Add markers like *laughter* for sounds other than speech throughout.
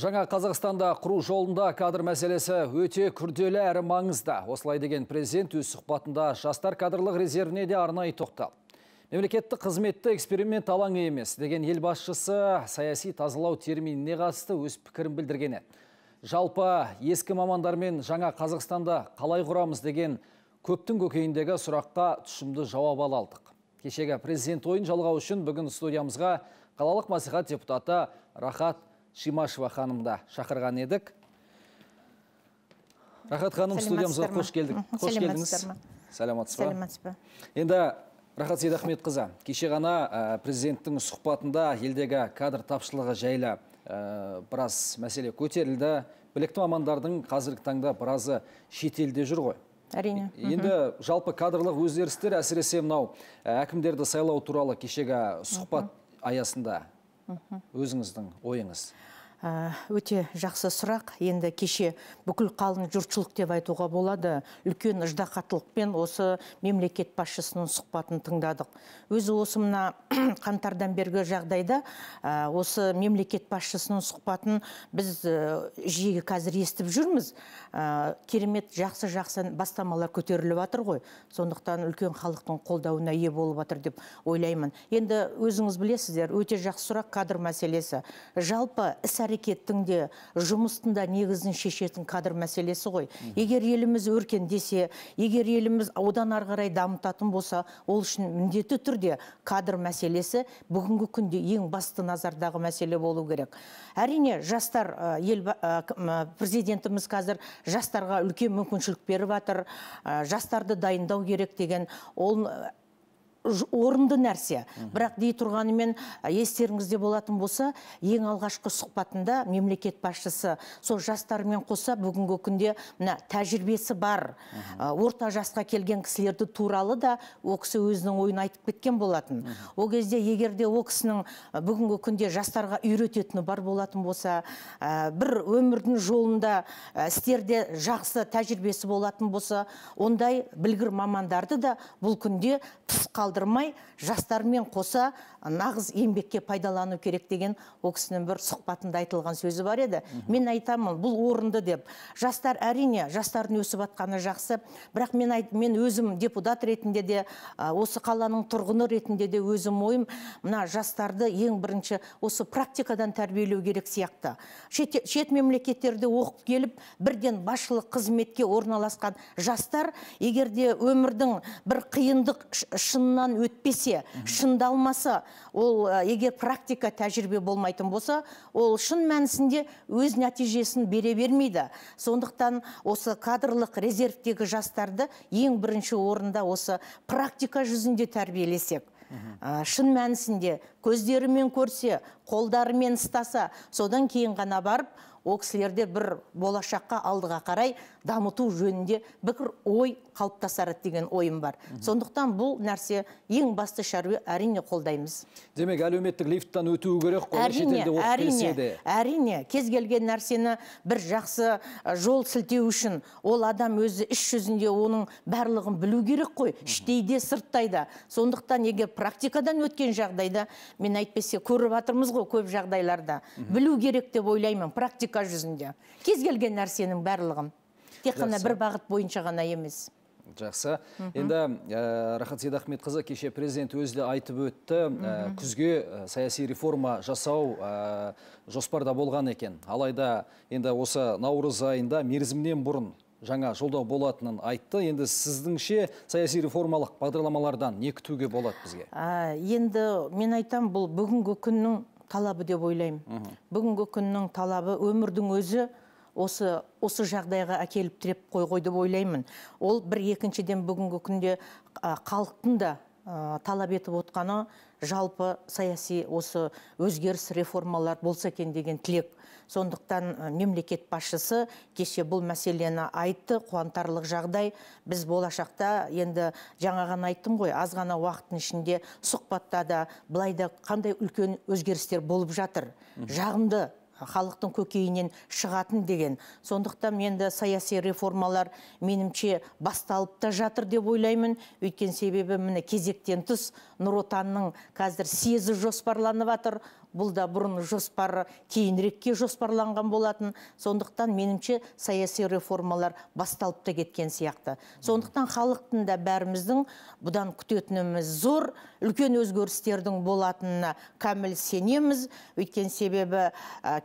Жаңа Қазақстанда құру жолында кадр мәселесі өте күрделі әрі маңызды Осылай деген президент өз сұхбатында жастар кадрлық резервіне де арнайы тоқтал. Мемлекеттік қызметті эксперимент алаңы емес деген ел басшысы саяси тазылау терминіне қатысты өз пікірін білдіргені. Жалпы ескі мамандармен жаңа Қазақстанда қалай құрамыз деген көптің көкейіндегі сұраққа тұшымды жауап алдық. Кешегі президент ойын жалғау үшін бүгін студиямызға қалалық мәслихат депутаты Рахат Шимашева ханымда шақырған едік. Рахат ханым, студиямызға қош келдік. Қош келдіңіз. саламатсыз ба? Сәлематсыз ба? Енді Рахат Сейдахмет кеше ғана президенттің сұхбатында елдегі кадр тапшылығы жайлы біраз мәселе көтерілді. Білікті мамандардың қазіргі таңда біразы шетелде жүр ғой. Әрине. Енді жалпы кадрлық өздерістер әсіресе мынау әкімдерді сайлау туралы кешегі сұхбат аясында өзіңіздің ойыңыз Э, өте жақсы сұрақ енді кеше бүкіл қалың жұртшылық деп айтуға болады үлкен ыждақаттылықпен осы мемлекет басшысының сұхбатын тыңдадық өзі осы мына *clears throat* қаңтардан бергі жағдайда э, осы мемлекет басшысының сұхбатын біз э, жиі қазір естіп жүрміз керемет жақсы жақсы бастамалар көтеріліп жатыр ғой сондықтан үлкен халықтың қолдауына ие болып жатыр деп ойлаймын енді өзіңіз білесіздер өте жақсы сұрақ кадр мәселесі жалпы іс әрекеттің де жұмыстың да негізін шешетін кадр мәселесі ғой егер еліміз өркендесе егер еліміз одан ары қарай дамытатын болса ол үшін міндетті түрде кадр мәселесі бүгінгі күнде ең басты назардағы мәселе болу керек әрине жастар ел президентіміз қазір жастарға үлкен мүмкіншілік беріп жатыр жастарды дайындау керек деген ол орынды нәрсе бірақ дей тұрғанымен естеріңізде болатын болса ең алғашқы сұхбатында мемлекет басшысы сол жастармен қоса бүгінгі күнде мына тәжірибесі бар орта жасқа келген кісілерді туралы да ол өзінің ойын айтып кеткен болатын ол кезде егерде де ол кісінің бүгінгі күнде жастарға үйрететіні бар болатын болса бір өмірдің жолында істерде жақсы тәжірибесі болатын болса ондай білгір мамандарды да бұл күнде тыс қалдырмай жастармен қоса нағыз еңбекке пайдалану керек деген ол кісінің бір сұхбатында айтылған сөзі бар еді мен айтамын бұл орынды деп жастар әрине жастардың өсіп жатқаны жақсы бірақ мен айт, мен өзім депутат ретінде де осы қаланың тұрғыны ретінде де өзім ойым мына жастарды ең бірінші осы практикадан тәрбиелеу керек сияқты шет, шет мемлекеттерде оқып келіп бірден басшылық қызметке орналасқан жастар егер де өмірдің бір қиындық шынына өтпесе шындалмаса, ол егер практика тәжірибе болмайтын болса ол шын мәнісінде өз нәтижесін бере бермейді сондықтан осы кадрлық резервтегі жастарды ең бірінші орында осы практика жүзінде тәрбиелесек шын мәнісінде көздерімен көрсе қолдарымен ұстаса содан кейін ғана барып ол кісілерде бір болашаққа алдыға қарай дамыту жөнінде бікір ой қалыптасар деген ойым бар сондықтан бұл нәрсе ең басты шаруа әрине қолдаймыз демек әлеуметтік лифттан өтуі керек қой әрине әрине әрине кез келген нәрсені бір жақсы жол сілтеу үшін ол адам өзі іс жүзінде оның барлығын білу керек қой іштей де сырттай да сондықтан егер практикадан өткен жағдайда мен әйтпесе көріп жатырмыз ғой көп жағдайларда білу керек деп ойлаймын практика республика жүзінде кез келген нәрсенің барлығын тек қана бір бағыт бойынша ғана емес жақсы енді ә, рахат сейдахметқызы кеше президент өзі де айтып өтті күзге саяси реформа жасау жоспарда болған екен алайда енді осы наурыз айында мерзімнен бұрын жаңа жолдау болатынын айтты енді сіздіңше саяси реформалық бағдарламалардан не күтуге болады бізге енді мен айтам бұл бүгінгі күннің талабы деп ойлаймын бүгінгі күннің талабы өмірдің өзі осы осы жағдайға әкеліп тіреп қой ғой деп ойлаймын ол бір екіншіден бүгінгі күнде халықтың да ә, талап етіп отқаны жалпы саяси осы өзгеріс реформалар болса екен деген тілек сондықтан мемлекет басшысы кеше бұл мәселені айтты қуантарлық жағдай біз болашақта енді жаңа ғана айттым ғой аз ғана уақыттың ішінде сұхбатта да былай да қандай үлкен өзгерістер болып жатыр жағымды халықтың көкейінен шығатын деген сондықтан енді саяси реформалар менімше басталып та жатыр деп ойлаймын өйткені себебі міне кезектен тыс нұр отанның қазір съезі жоспарланып жатыр бұл да бұрын жоспары, кейінірекке жоспарланған болатын сондықтан меніңше саяси реформалар басталып та кеткен сияқты сондықтан халықтың да бәріміздің бұдан күтетініміз зор үлкен өзгерістердің болатынына кәміл сенеміз өйткені себебі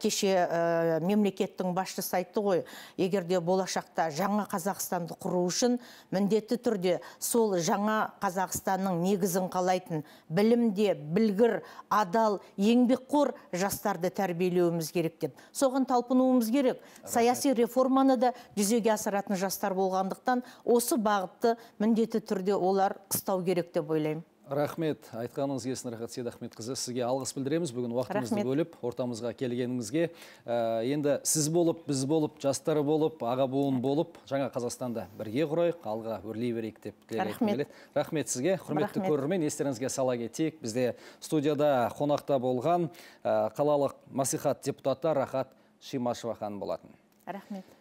кеше мемлекеттің басшысы айтты ғой егер де болашақта жаңа қазақстанды құру үшін міндетті түрде сол жаңа қазақстанның негізін қалайтын білімде білгір адал еңбек еңбекқор жастарды тәрбиелеуіміз керек деп соған талпынуымыз керек саяси реформаны да жүзеге асыратын жастар болғандықтан осы бағытты міндетті түрде олар қыстау керек деп ойлаймын рахмет айтқаныңыз есін рахат қызы, сізге алғыс білдіреміз бүгін уақытыңызды бөліп ортамызға келгеніңізге енді сіз болып біз болып жастары болып аға буын болып жаңа Қазақстанда бірге құрайық қалға өрлей берейік деп тілек келеді рахмет сізге құрметті көрермен естеріңізге сала кетейік бізде студияда қонақта болған қалалық мәслихат депутаты рахат шимашева болатын рахмет